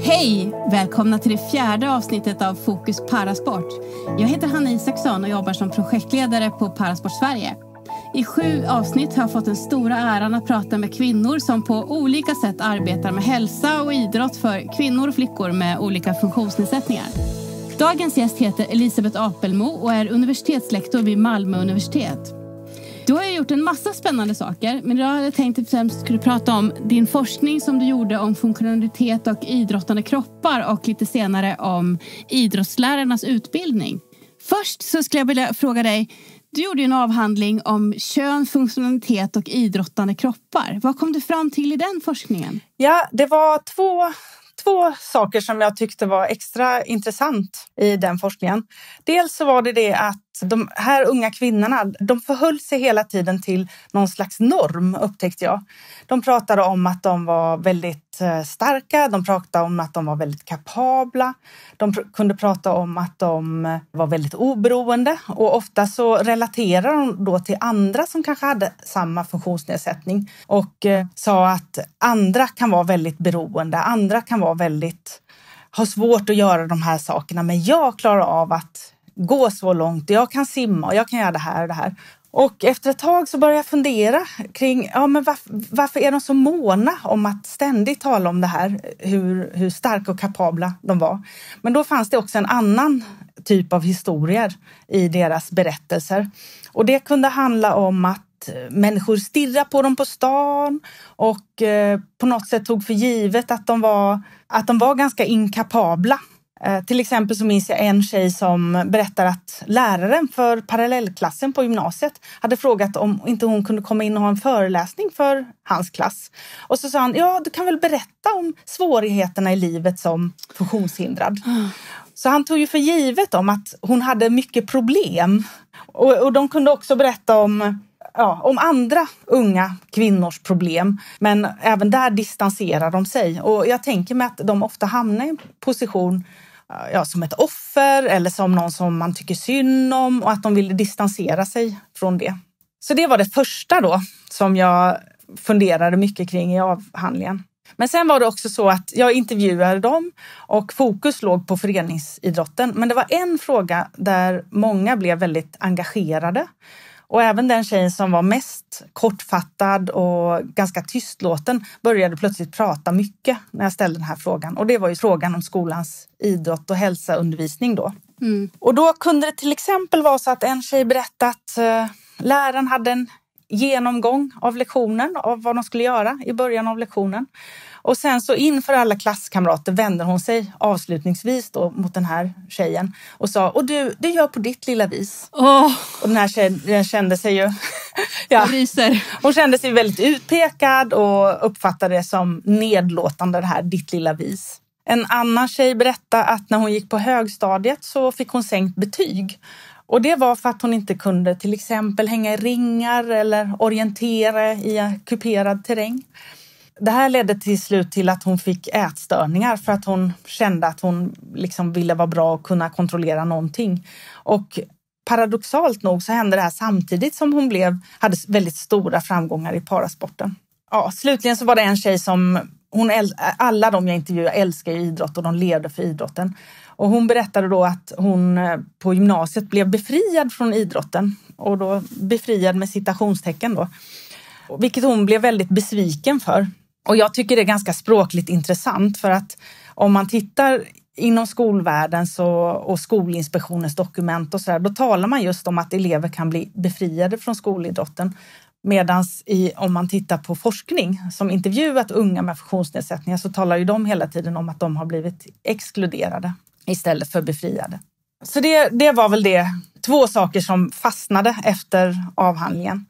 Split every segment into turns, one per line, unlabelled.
Hej! Välkomna till det fjärde avsnittet av Fokus Parasport. Jag heter Hanna Isaksson och jobbar som projektledare på Parasport Sverige. I sju avsnitt har jag fått den stora äran att prata med kvinnor som på olika sätt arbetar med hälsa och idrott för kvinnor och flickor med olika funktionsnedsättningar. Dagens gäst heter Elisabeth Apelmo och är universitetslektor vid Malmö universitet. Du har ju gjort en massa spännande saker, men idag hade jag tänkt att vi främst skulle prata om din forskning som du gjorde om funktionalitet och idrottande kroppar och lite senare om idrottslärarnas utbildning. Först så skulle jag vilja fråga dig, du gjorde ju en avhandling om kön, funktionalitet och idrottande kroppar. Vad kom du fram till i den forskningen? Ja,
det var två två saker som jag tyckte var extra intressant i den forskningen. Dels så var det det att de här unga kvinnorna, de förhöll sig hela tiden till någon slags norm upptäckte jag. De pratade om att de var väldigt eh, starka, de pratade om att de var väldigt kapabla. De kunde prata om att de var väldigt oberoende och ofta så relaterade de då till andra som kanske hade samma funktionsnedsättning och eh, sa att andra kan vara väldigt beroende, andra kan vara var väldigt, har svårt att göra de här sakerna, men jag klarar av att gå så långt. Jag kan simma och jag kan göra det här och det här. Och efter ett tag så började jag fundera kring ja, men varför, varför är de så måna om att ständigt tala om det här, hur, hur starka och kapabla de var. Men då fanns det också en annan typ av historier i deras berättelser och det kunde handla om att människor stirrade på dem på stan och eh, på något sätt tog för givet att de var, att de var ganska inkapabla. Eh, till exempel så minns jag en tjej som berättar att läraren för parallellklassen på gymnasiet hade frågat om inte hon kunde komma in och ha en föreläsning för hans klass. Och så sa han, ja du kan väl berätta om svårigheterna i livet som funktionshindrad. Så han tog ju för givet om att hon hade mycket problem. Och, och de kunde också berätta om ja, om andra unga kvinnors problem. Men även där distanserar de sig. Och jag tänker mig att de ofta hamnar i en position eh, ja, som ett offer eller som någon som man tycker synd om och att de vill distansera sig från det. Så det var det första då som jag funderade mycket kring i avhandlingen. Men sen var det också så att jag intervjuade dem och fokus låg på föreningsidrotten. Men det var en fråga där många blev väldigt engagerade och även den tjejen som var mest kortfattad och ganska tystlåten började plötsligt prata mycket när jag ställde den här frågan. Och det var ju frågan om skolans idrott och hälsaundervisning då. Mm. Och då kunde det till exempel vara så att en tjej berättade att eh, läraren hade en genomgång av lektionen, av vad de skulle göra i början av lektionen. Och sen så inför alla klasskamrater vände hon sig avslutningsvis då mot den här tjejen och sa och du, du gör på ditt lilla vis. Oh. Och den här tjejen kände sig ju... ja. Hon kände sig väldigt utpekad och uppfattade det som nedlåtande det här, ditt lilla vis. En annan tjej berättade att när hon gick på högstadiet så fick hon sänkt betyg. Och det var för att hon inte kunde till exempel hänga i ringar eller orientera i kuperad terräng. Det här ledde till slut till att hon fick ätstörningar för att hon kände att hon liksom ville vara bra och kunna kontrollera någonting. Och paradoxalt nog så hände det här samtidigt som hon blev, hade väldigt stora framgångar i parasporten. Ja, slutligen så var det en tjej som hon, alla de jag intervjuar älskar idrott och de levde för idrotten. Och hon berättade då att hon eh, på gymnasiet blev befriad från idrotten och då befriad med citationstecken då. Vilket hon blev väldigt besviken för. Och jag tycker det är ganska språkligt intressant för att om man tittar inom skolvärlden så, och Skolinspektionens dokument och så där, då talar man just om att elever kan bli befriade från skolidrotten. Medan om man tittar på forskning som intervjuat unga med funktionsnedsättningar så talar ju de hela tiden om att de har blivit exkluderade istället för befriade. Så det, det var väl det. Två saker som fastnade efter avhandlingen.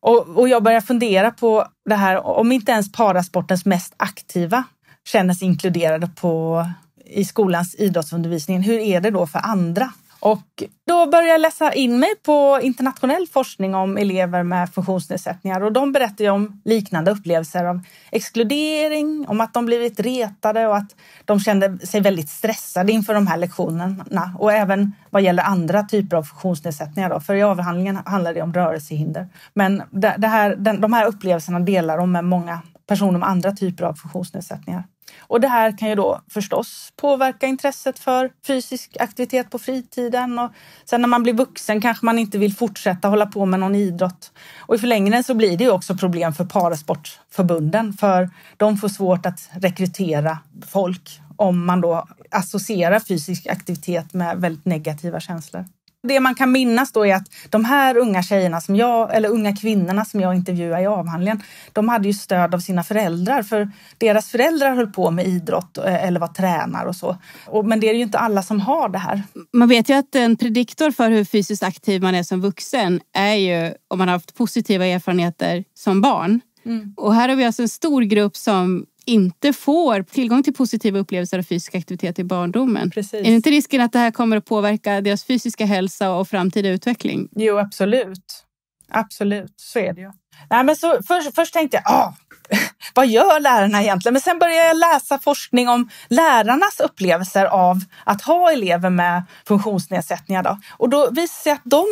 Och, och jag började fundera på det här, om inte ens parasportens mest aktiva känner sig inkluderade på, i skolans idrottsundervisning, hur är det då för andra? Och då började jag läsa in mig på internationell forskning om elever med funktionsnedsättningar och de berättar om liknande upplevelser av exkludering, om att de blivit retade och att de kände sig väldigt stressade inför de här lektionerna och även vad gäller andra typer av funktionsnedsättningar. Då, för i avhandlingen handlar det om rörelsehinder. Men det här, de här upplevelserna delar de med många personer med andra typer av funktionsnedsättningar. Och det här kan ju då förstås påverka intresset för fysisk aktivitet på fritiden. Och sen när man blir vuxen kanske man inte vill fortsätta hålla på med någon idrott. Och i förlängningen så blir det ju också problem för parasportförbunden för de får svårt att rekrytera folk om man då associerar fysisk aktivitet med väldigt negativa känslor. Det man kan minnas då är att de här unga tjejerna som jag, eller unga kvinnorna som jag intervjuar i avhandlingen, de hade ju stöd av sina föräldrar för deras föräldrar höll på med idrott eh, eller var tränare och så. Men det är ju inte alla som har det här.
Man vet ju att en prediktor för hur fysiskt aktiv man är som vuxen är ju om man har haft positiva erfarenheter som barn. Mm. Och här har vi alltså en stor grupp som inte får tillgång till positiva upplevelser och fysisk aktivitet i barndomen. Precis. Är det inte risken att det här kommer att påverka deras fysiska hälsa och framtida utveckling?
Jo, absolut. Absolut, så är det ju. Nej, men så, först, först tänkte jag, Åh, ah, vad gör lärarna egentligen? Men sen började jag läsa forskning om lärarnas upplevelser av att ha elever med funktionsnedsättningar. Då. Och då visade det sig att de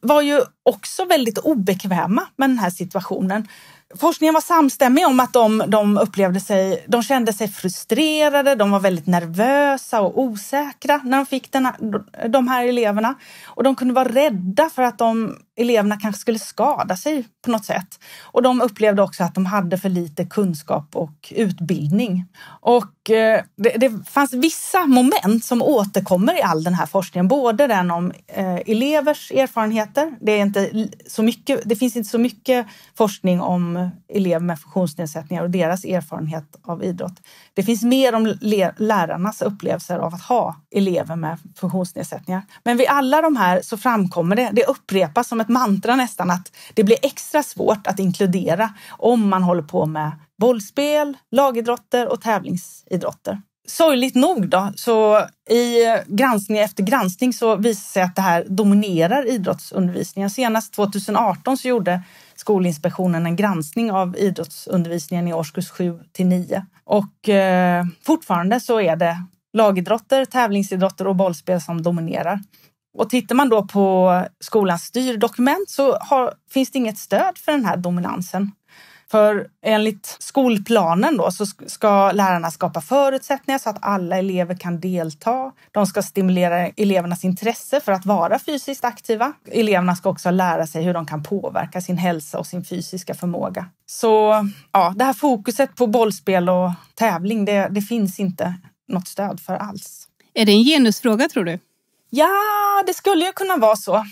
var ju också väldigt obekväma med den här situationen. Forskningen var samstämmig om att de, de, upplevde sig, de kände sig frustrerade, de var väldigt nervösa och osäkra när de fick denna, de här eleverna. Och de kunde vara rädda för att de eleverna kanske skulle skada sig på något sätt. Och de upplevde också att de hade för lite kunskap och utbildning. Och eh, det, det fanns vissa moment som återkommer i all den här forskningen, både den om eh, elevers erfarenheter. Det, är inte så mycket, det finns inte så mycket forskning om elever med funktionsnedsättningar och deras erfarenhet av idrott. Det finns mer om lärarnas upplevelser av att ha elever med funktionsnedsättningar. Men vid alla de här så framkommer det, det upprepas som ett mantra nästan, att det blir extra svårt att inkludera om man håller på med bollspel, lagidrotter och tävlingsidrotter sorgligt nog då, så i granskning efter granskning så visar sig att det här dominerar idrottsundervisningen. Senast 2018 så gjorde Skolinspektionen en granskning av idrottsundervisningen i årskurs 7 till 9. Och eh, fortfarande så är det lagidrotter, tävlingsidrotter och bollspel som dominerar. Och tittar man då på skolans styrdokument så har, finns det inget stöd för den här dominansen. För enligt skolplanen då så ska lärarna skapa förutsättningar så att alla elever kan delta. De ska stimulera elevernas intresse för att vara fysiskt aktiva. Eleverna ska också lära sig hur de kan påverka sin hälsa och sin fysiska förmåga. Så ja, det här fokuset på bollspel och tävling, det, det finns inte något stöd för alls. Är det en genusfråga tror du? Ja, det skulle ju kunna vara så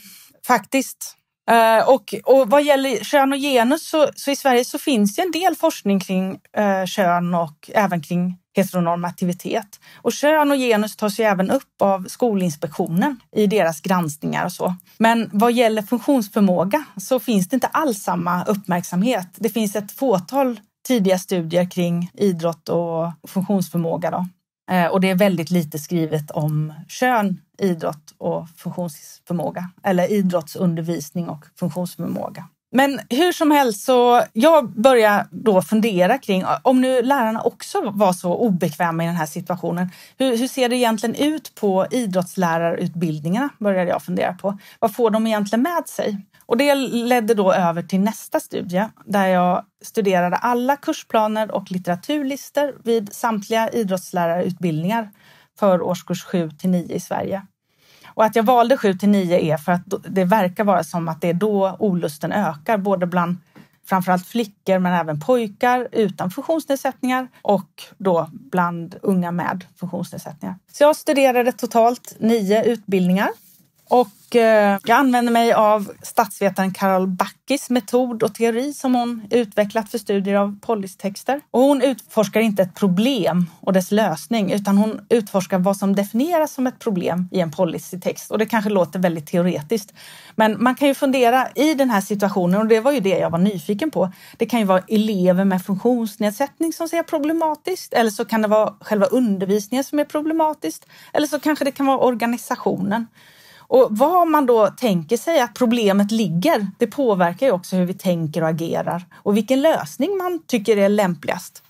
faktiskt. Eh, och, och vad gäller kön och genus så, så i Sverige så finns det en del forskning kring uh, kön och även kring heteronormativitet. Och kön och genus tas ju även upp av Skolinspektionen i deras granskningar och så. Men vad gäller funktionsförmåga så finns det inte alls samma uppmärksamhet. Det finns ett fåtal tidiga studier kring idrott och funktionsförmåga. Då. Eh, och det är väldigt lite skrivet om kön, idrott och funktionsförmåga eller idrottsundervisning och funktionsförmåga. Men hur som helst så jag börjar då fundera kring om nu lärarna också var så obekväma i den här situationen. Hur, hur ser det egentligen ut på idrottslärarutbildningarna? Började jag fundera på. Vad får de egentligen med sig? Och det ledde då över till nästa studie där jag studerade alla kursplaner och litteraturlistor vid samtliga idrottslärarutbildningar för årskurs 7 till 9 i Sverige. Och att jag valde 7 till 9 är för att det verkar vara som att det är då olusten ökar, både bland framförallt flickor men även pojkar utan funktionsnedsättningar och då bland unga med funktionsnedsättningar. Så jag studerade totalt nio utbildningar och eh, jag använder mig av statsvetaren Carol Backis metod och teori som hon utvecklat för studier av policytexter. Och hon utforskar inte ett problem och dess lösning utan hon utforskar vad som definieras som ett problem i en policytext. Och det kanske låter väldigt teoretiskt, men man kan ju fundera i den här situationen och det var ju det jag var nyfiken på. Det kan ju vara elever med funktionsnedsättning som ser problematiskt eller så kan det vara själva undervisningen som är problematiskt eller så kanske det kan vara organisationen. Och var man då tänker sig att problemet ligger, det påverkar ju också hur vi tänker och agerar och vilken lösning man tycker är lämpligast.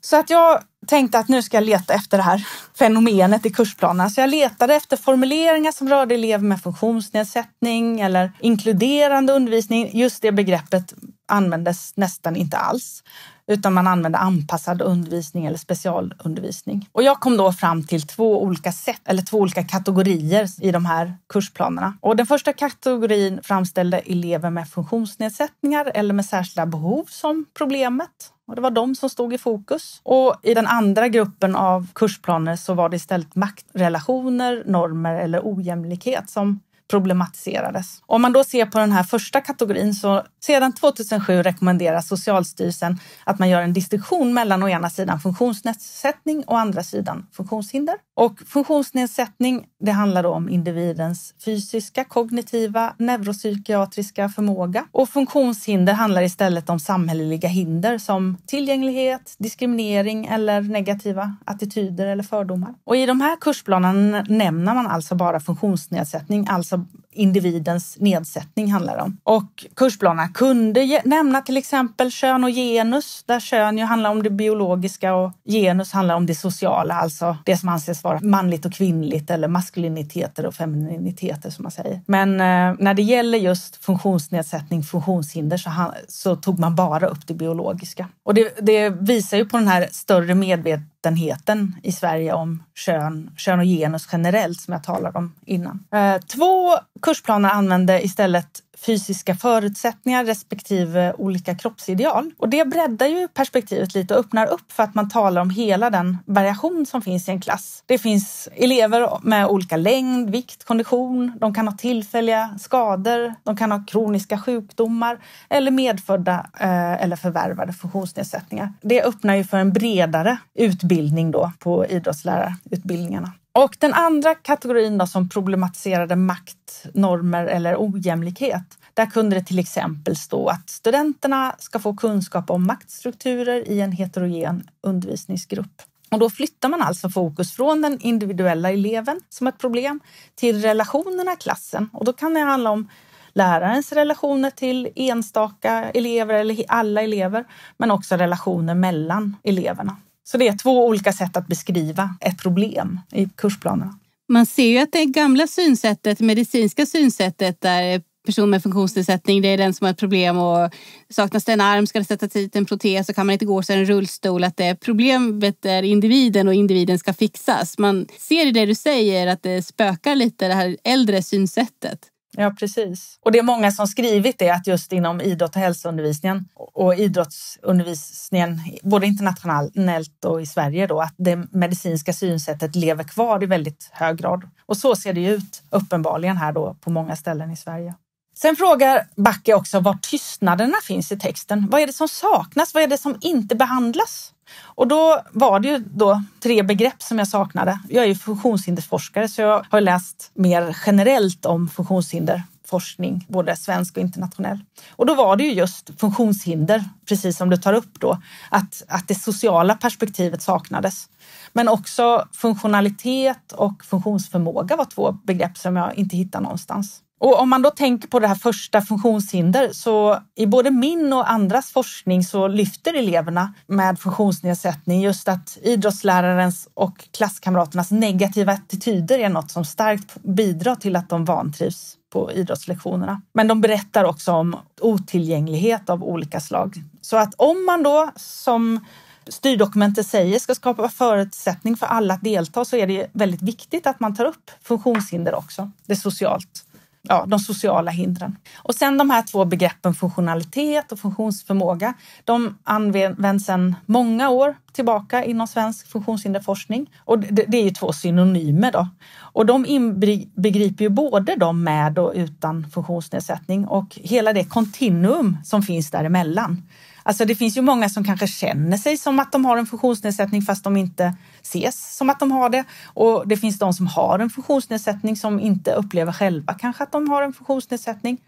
Så att jag tänkte att nu ska jag leta efter det här fenomenet i kursplanen. Så jag letade efter formuleringar som rörde elever med funktionsnedsättning eller inkluderande undervisning. Just det begreppet användes nästan inte alls utan man använde anpassad undervisning eller specialundervisning. Och jag kom då fram till två olika sätt eller två olika kategorier i de här kursplanerna. Och den första kategorin framställde elever med funktionsnedsättningar eller med särskilda behov som problemet och det var de som stod i fokus. Och i den andra gruppen av kursplaner så var det istället maktrelationer, normer eller ojämlikhet som problematiserades. Om man då ser på den här första kategorin så sedan 2007 rekommenderar Socialstyrelsen att man gör en distinktion mellan å ena sidan funktionsnedsättning och å andra sidan funktionshinder. Och funktionsnedsättning det handlar om individens fysiska, kognitiva, neuropsykiatriska förmåga. Och funktionshinder handlar istället om samhälleliga hinder som tillgänglighet, diskriminering eller negativa attityder eller fördomar. Och i de här kursplanerna nämner man alltså bara funktionsnedsättning, alltså individens nedsättning handlar om. Och kursplanerna kunde nämna till exempel kön och genus, där kön ju handlar om det biologiska och genus handlar om det sociala, alltså det som anses vara manligt och kvinnligt eller maskuliniteter och femininiteter som man säger. Men eh, när det gäller just funktionsnedsättning, funktionshinder så, han, så, tog man bara upp det biologiska. Och det, det visar ju på den här större medvetenheten medvetenheten i Sverige om kön, kön och genus generellt som jag talade om innan. Eh, två kursplaner använde istället fysiska förutsättningar respektive olika kroppsideal. Och det breddar ju perspektivet lite och öppnar upp för att man talar om hela den variation som finns i en klass. Det finns elever med olika längd, vikt, kondition. De kan ha tillfälliga skador, de kan ha kroniska sjukdomar eller medfödda eh, eller förvärvade funktionsnedsättningar. Det öppnar ju för en bredare utbildning då på idrottslärarutbildningarna. Och den andra kategorin då, som problematiserade makt, normer eller ojämlikhet, där kunde det till exempel stå att studenterna ska få kunskap om maktstrukturer i en heterogen undervisningsgrupp. Och då flyttar man alltså fokus från den individuella eleven som ett problem till relationerna i klassen. Och då kan det handla om lärarens relationer till enstaka elever eller alla elever, men också relationer mellan eleverna. Så det är två olika sätt att beskriva ett problem i kursplanerna.
Man ser ju att det gamla synsättet, medicinska synsättet där person med funktionsnedsättning, det är den som har ett problem och saknas det en arm ska det sättas dit en protes så kan man inte gå så är det en rullstol. Att det problemet är individen och individen ska fixas. Man ser i det du säger att det spökar lite det här äldre synsättet. Ja, precis.
Och det är många som skrivit det att just inom idrott och hälsoundervisningen och idrottsundervisningen, både internationellt och i Sverige då, att det medicinska synsättet lever kvar i väldigt hög grad. Och så ser det ut uppenbarligen här då på många ställen i Sverige. Sen frågar Backe också var tystnaderna finns i texten. Vad är det som saknas? Vad är det som inte behandlas? Och då var det ju då tre begrepp som jag saknade. Jag är ju funktionshinderforskare så jag har läst mer generellt om funktionshinderforskning, både svensk och internationell. Och då var det ju just funktionshinder, precis som du tar upp då, att, att det sociala perspektivet saknades. Men också funktionalitet och funktionsförmåga var två begrepp som jag inte hittade någonstans. Och om man då tänker på det här första funktionshinder så i både min och andras forskning så lyfter eleverna med funktionsnedsättning just att idrottslärarens och klasskamraternas negativa attityder är något som starkt bidrar till att de vantrivs på idrottslektionerna. Men de berättar också om otillgänglighet av olika slag. Så att om man då som styrdokumentet säger ska skapa förutsättning för alla att delta så är det väldigt viktigt att man tar upp funktionshinder också, det socialt ja, de sociala hindren. Och sen de här två begreppen funktionalitet och funktionsförmåga. De används sedan många år tillbaka inom svensk funktionshinderforskning och det, det är ju två synonymer då. Och de inbegriper ju både de med och utan funktionsnedsättning och hela det kontinuum som finns däremellan. Alltså det finns ju många som kanske känner sig som att de har en funktionsnedsättning fast de inte ses som att de har det. Och det finns de som har en funktionsnedsättning som inte upplever själva kanske att de har en funktionsnedsättning.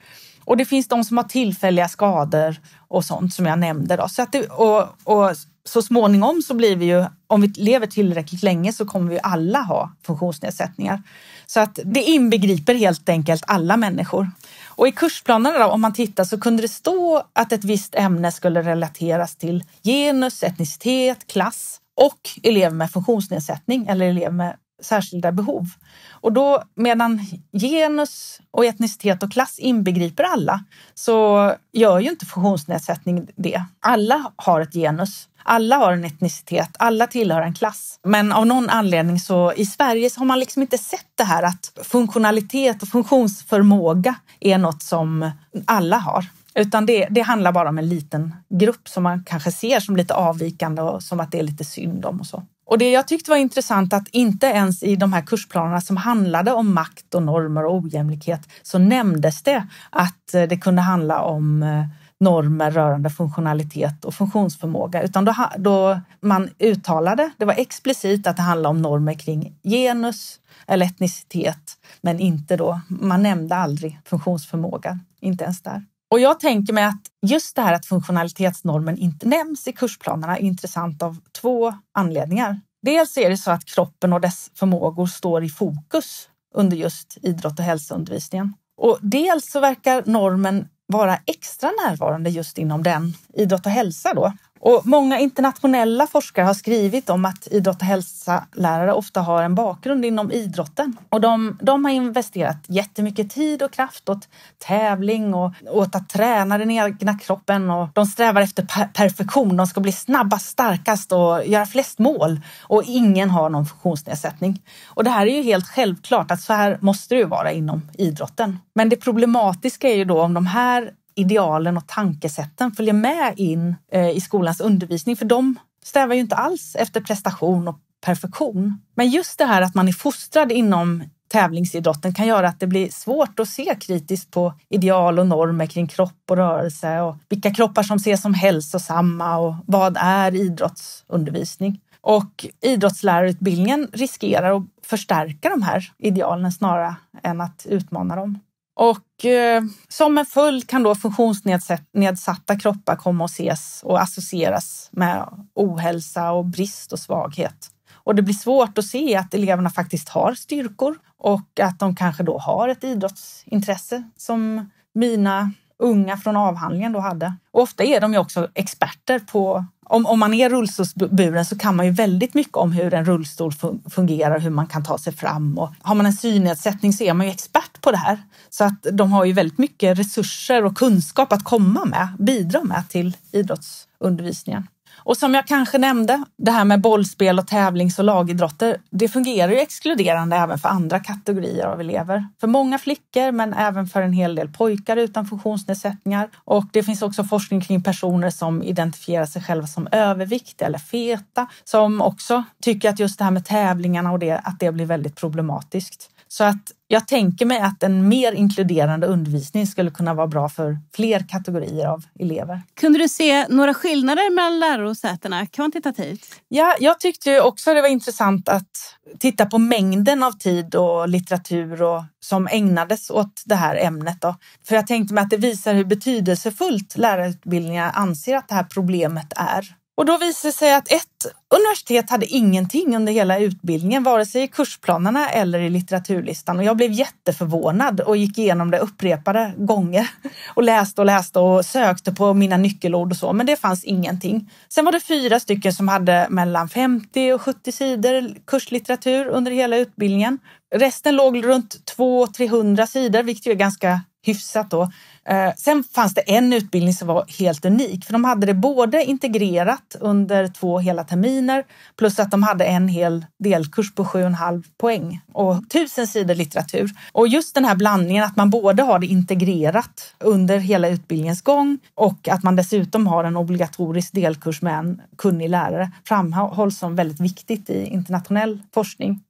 Och det finns de som har tillfälliga skador och sånt som jag nämnde. Då. Så, att det, och, och, så småningom så blir vi ju, om vi lever tillräckligt länge så kommer vi alla ha funktionsnedsättningar. Så att det inbegriper helt enkelt alla människor. Och i kursplanerna om man tittar så kunde det stå att ett visst ämne skulle relateras till genus, etnicitet, klass och elever med funktionsnedsättning eller elever med särskilda behov. Och då medan genus och etnicitet och klass inbegriper alla så gör ju inte funktionsnedsättning det. Alla har ett genus, alla har en etnicitet, alla tillhör en klass. Men av någon anledning så i Sverige så har man liksom inte sett det här att funktionalitet och funktionsförmåga är något som alla har. Utan det, det, handlar bara om en liten grupp som man kanske ser som lite avvikande och som att det är lite synd om och så. Och det jag tyckte var intressant att inte ens i de här kursplanerna som handlade om makt och normer och ojämlikhet så nämndes det att eh, det kunde handla om eh, normer rörande funktionalitet och funktionsförmåga, utan då, då man uttalade, det var explicit att det handlade om normer kring genus eller etnicitet, men inte då, man nämnde aldrig funktionsförmåga, inte ens där. Och jag tänker mig att just det här att funktionalitetsnormen inte nämns i kursplanerna är intressant av två anledningar. Dels är det så att kroppen och dess förmågor står i fokus under just idrott och hälsoundervisningen. Och dels så verkar normen vara extra närvarande just inom den, idrott och hälsa då. Och många internationella forskare har skrivit om att idrott och hälsa-lärare ofta har en bakgrund inom idrotten. Och de, de har investerat jättemycket tid och kraft åt tävling och åt att träna den egna kroppen. Och de strävar efter per perfektion. De ska bli snabbast, starkast och göra flest mål. Och ingen har någon funktionsnedsättning. Och det här är ju helt självklart att så här måste det ju vara inom idrotten. Men det problematiska är ju då om de här idealen och tankesätten följer med in eh, i skolans undervisning. För de strävar ju inte alls efter prestation och perfektion. Men just det här att man är fostrad inom tävlingsidrotten kan göra att det blir svårt att se kritiskt på ideal och normer kring kropp och rörelse och vilka kroppar som ses som hälsosamma och vad är idrottsundervisning? Och idrottslärarutbildningen riskerar att förstärka de här idealen snarare än att utmana dem. Och eh, som en följd kan då funktionsnedsatta kroppar komma att ses och associeras med ohälsa och brist och svaghet. Och det blir svårt att se att eleverna faktiskt har styrkor och att de kanske då har ett idrottsintresse som mina unga från avhandlingen då hade. Och ofta är de ju också experter på om, om man är rullstolsburen så kan man ju väldigt mycket om hur en rullstol fungerar, hur man kan ta sig fram och har man en synnedsättning så är man ju expert på det här. Så att de har ju väldigt mycket resurser och kunskap att komma med, bidra med till idrottsundervisningen. Och som jag kanske nämnde, det här med bollspel och tävlings och lagidrotter, det fungerar ju exkluderande även för andra kategorier av elever. För många flickor, men även för en hel del pojkar utan funktionsnedsättningar. Och det finns också forskning kring personer som identifierar sig själva som överviktiga eller feta, som också tycker att just det här med tävlingarna och det, att det blir väldigt problematiskt. Så att jag tänker mig att en mer inkluderande undervisning skulle kunna vara bra för fler kategorier av elever.
Kunde du se några skillnader mellan lärosätena kvantitativt? Ja, jag tyckte ju
också det var intressant att titta på mängden av tid och litteratur och, som ägnades åt det här ämnet. Då. För jag tänkte mig att det visar hur betydelsefullt lärarutbildningar anser att det här problemet är. Och då visade det sig att ett universitet hade ingenting under hela utbildningen, vare sig i kursplanerna eller i litteraturlistan. Och jag blev jätteförvånad och gick igenom det upprepade gånger och läste och läste och sökte på mina nyckelord och så, men det fanns ingenting. Sen var det fyra stycken som hade mellan 50 och 70 sidor kurslitteratur under hela utbildningen. Resten låg runt 200-300 sidor, vilket ju är ganska hyfsat då. Eh, sen fanns det en utbildning som var helt unik, för de hade det både integrerat under två hela terminer, plus att de hade en hel delkurs på sju och en halv poäng och tusen sidor litteratur. Och just den här blandningen att man både har det integrerat under hela utbildningens gång och att man dessutom har en obligatorisk delkurs med en kunnig lärare framhålls som väldigt viktigt i internationell forskning.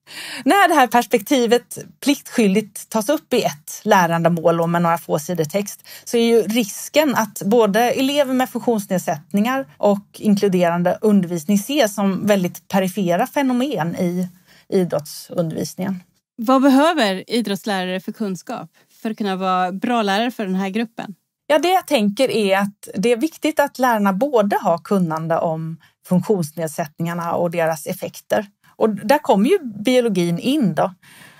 När det här perspektivet pliktskyldigt tas upp i ett lärandemål och med några få sidor text sagt så är ju risken att både elever med funktionsnedsättningar och inkluderande undervisning ses som väldigt perifera fenomen i idrottsundervisningen.
Vad behöver idrottslärare för kunskap för att kunna vara bra lärare för den här gruppen? Ja, det jag tänker är att det är
viktigt att lärarna både har kunnande om funktionsnedsättningarna och deras effekter. Och där kommer ju biologin in då.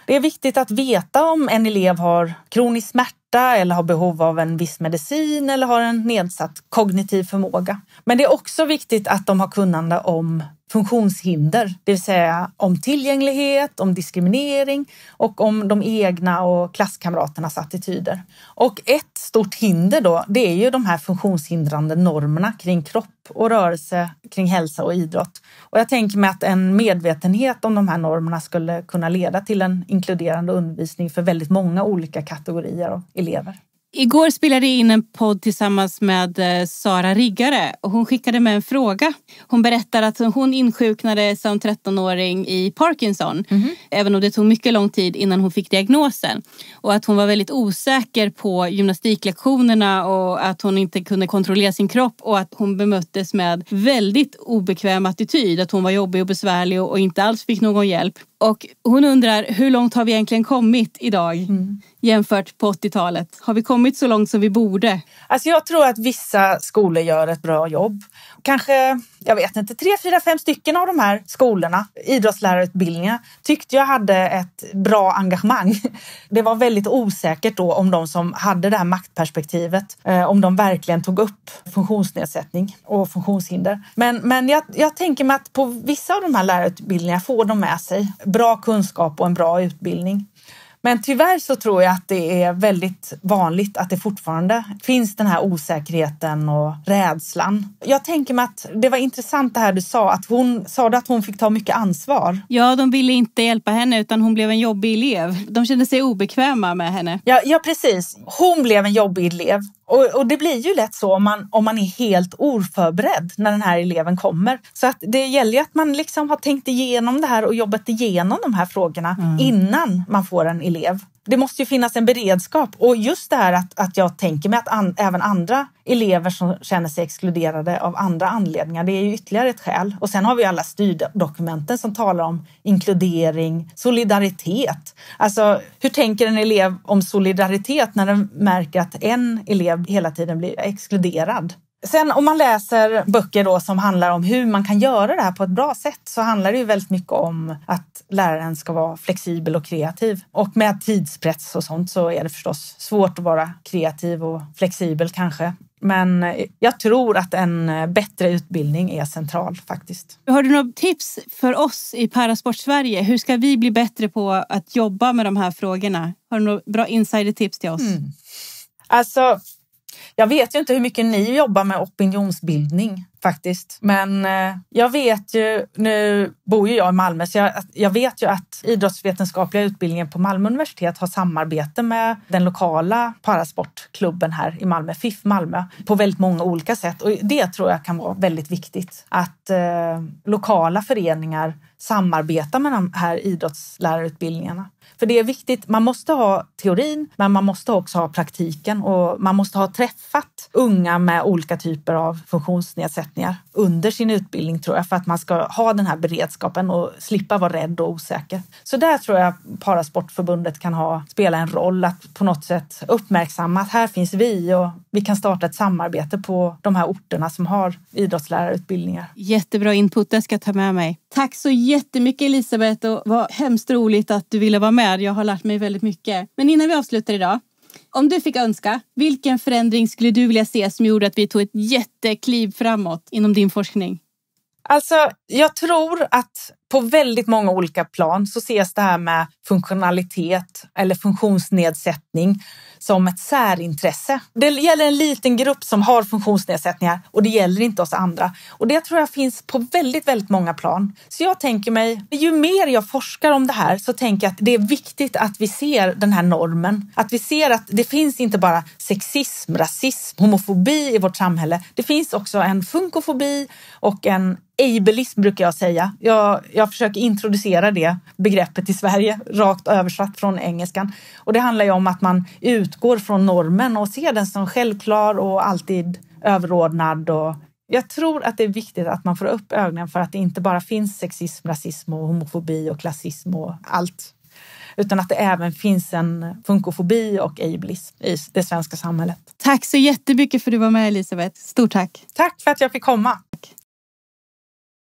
Det är viktigt att veta om en elev har kronisk smärta smärta eller har behov av en viss medicin eller har en nedsatt kognitiv förmåga. Men det är också viktigt att de har kunnande om funktionshinder, det vill säga om tillgänglighet, om diskriminering och om de egna och klasskamraternas attityder. Och ett stort hinder då, det är ju de här funktionshindrande normerna kring kropp och rörelse, kring hälsa och idrott. Och jag tänker mig att en medvetenhet om de här normerna skulle kunna leda till en inkluderande undervisning för väldigt många olika kategorier av elever.
Igår spelade jag in en podd tillsammans med eh, Sara Riggare och hon skickade med en fråga. Hon berättar att hon insjuknade som 13-åring i Parkinson mm -hmm. även om det tog mycket lång tid innan hon fick diagnosen. Och att hon var väldigt osäker på gymnastiklektionerna och att hon inte kunde kontrollera sin kropp och att hon bemöttes med väldigt obekväm attityd. Att hon var jobbig och besvärlig och inte alls fick någon hjälp. Och hon undrar hur långt har vi egentligen kommit idag mm. jämfört på 80-talet? Har vi kommit så långt som vi borde? Alltså jag tror att vissa
skolor gör ett bra jobb. Kanske, jag vet inte, tre, fyra, fem stycken av de här skolorna, idrottslärarutbildningar, tyckte jag hade ett bra engagemang. Det var väldigt osäkert då om de som hade det här maktperspektivet, eh, om de verkligen tog upp funktionsnedsättning och funktionshinder. Men, men jag, jag tänker mig att på vissa av de här lärarutbildningarna får de med sig bra kunskap och en bra utbildning. Men tyvärr så tror jag att det är väldigt vanligt att det fortfarande finns den här osäkerheten och rädslan. Jag tänker mig att det var intressant det här du sa, att hon sa att hon fick ta mycket
ansvar. Ja, de ville inte hjälpa henne utan hon blev en jobbig elev. De kände sig obekväma med henne. Ja, ja precis. Hon blev en jobbig elev och, och, det blir ju lätt så om man, om man
är helt oförberedd när den här eleven kommer. Så att det gäller ju att man liksom har tänkt igenom det här och jobbat igenom de här frågorna mm. innan man får en elev. Det måste ju finnas en beredskap och just det här att, att jag tänker mig att an, även andra elever som känner sig exkluderade av andra anledningar, det är ju ytterligare ett skäl. Och sen har vi alla styrdokumenten som talar om inkludering, solidaritet. Alltså, hur tänker en elev om solidaritet när den märker att en elev hela tiden blir exkluderad. Sen om man läser böcker då som handlar om hur man kan göra det här på ett bra sätt så handlar det ju väldigt mycket om att läraren ska vara flexibel och kreativ. Och med tidspress och sånt så är det förstås svårt att vara kreativ och flexibel kanske. Men jag tror att en bättre utbildning är central faktiskt.
Har du några tips för oss i Parasport Sverige? Hur ska vi bli bättre på att jobba med de här frågorna? Har du några bra insider-tips till oss? Mm. Alltså, jag vet ju inte hur mycket ni jobbar med
opinionsbildning faktiskt. Men eh, jag vet ju, nu bor ju jag i Malmö, så jag, jag, vet ju att idrottsvetenskapliga utbildningen på Malmö universitet har samarbete med den lokala parasportklubben här i Malmö, FIF Malmö, på väldigt många olika sätt. Och det tror jag kan vara väldigt viktigt, att eh, lokala föreningar samarbetar med de här idrottslärarutbildningarna. För det är viktigt, man måste ha teorin men man måste också ha praktiken och man måste ha träffat unga med olika typer av funktionsnedsättningar förutsättningar under sin utbildning tror jag för att man ska ha den här beredskapen och slippa vara rädd och osäker. Så där tror jag Parasportförbundet kan ha, spela en roll att på något sätt uppmärksamma att här finns vi och vi kan starta ett samarbete på de här orterna som har idrottslärarutbildningar.
Jättebra input, det ska jag ta med mig. Tack så jättemycket Elisabeth och vad hemskt roligt att du ville vara med. Jag har lärt mig väldigt mycket. Men innan vi avslutar idag om du fick önska, vilken förändring skulle du vilja se som gjorde att vi tog ett jättekliv framåt inom din forskning?
Alltså, jag tror att på väldigt många olika plan så ses det här med funktionalitet eller funktionsnedsättning som ett särintresse. Det gäller en liten grupp som har funktionsnedsättningar och det gäller inte oss andra. Och det tror jag finns på väldigt, väldigt många plan. Så jag tänker mig, ju mer jag forskar om det här så tänker jag att det är viktigt att vi ser den här normen. Att vi ser att det finns inte bara sexism, rasism, homofobi i vårt samhälle. Det finns också en funkofobi och en ableism brukar jag säga. Jag, jag försöker introducera det begreppet i Sverige, rakt översatt från engelskan. Och det handlar ju om att man utgår från normen och ser den som självklar och alltid överordnad. Och jag tror att det är viktigt att man får upp ögonen för att det inte bara finns sexism, rasism och homofobi och klassism och allt utan att det även finns en funkofobi och ableism i det svenska samhället.
Tack så jättemycket för att du var med Elisabeth. Stort
tack! Tack för att jag fick komma!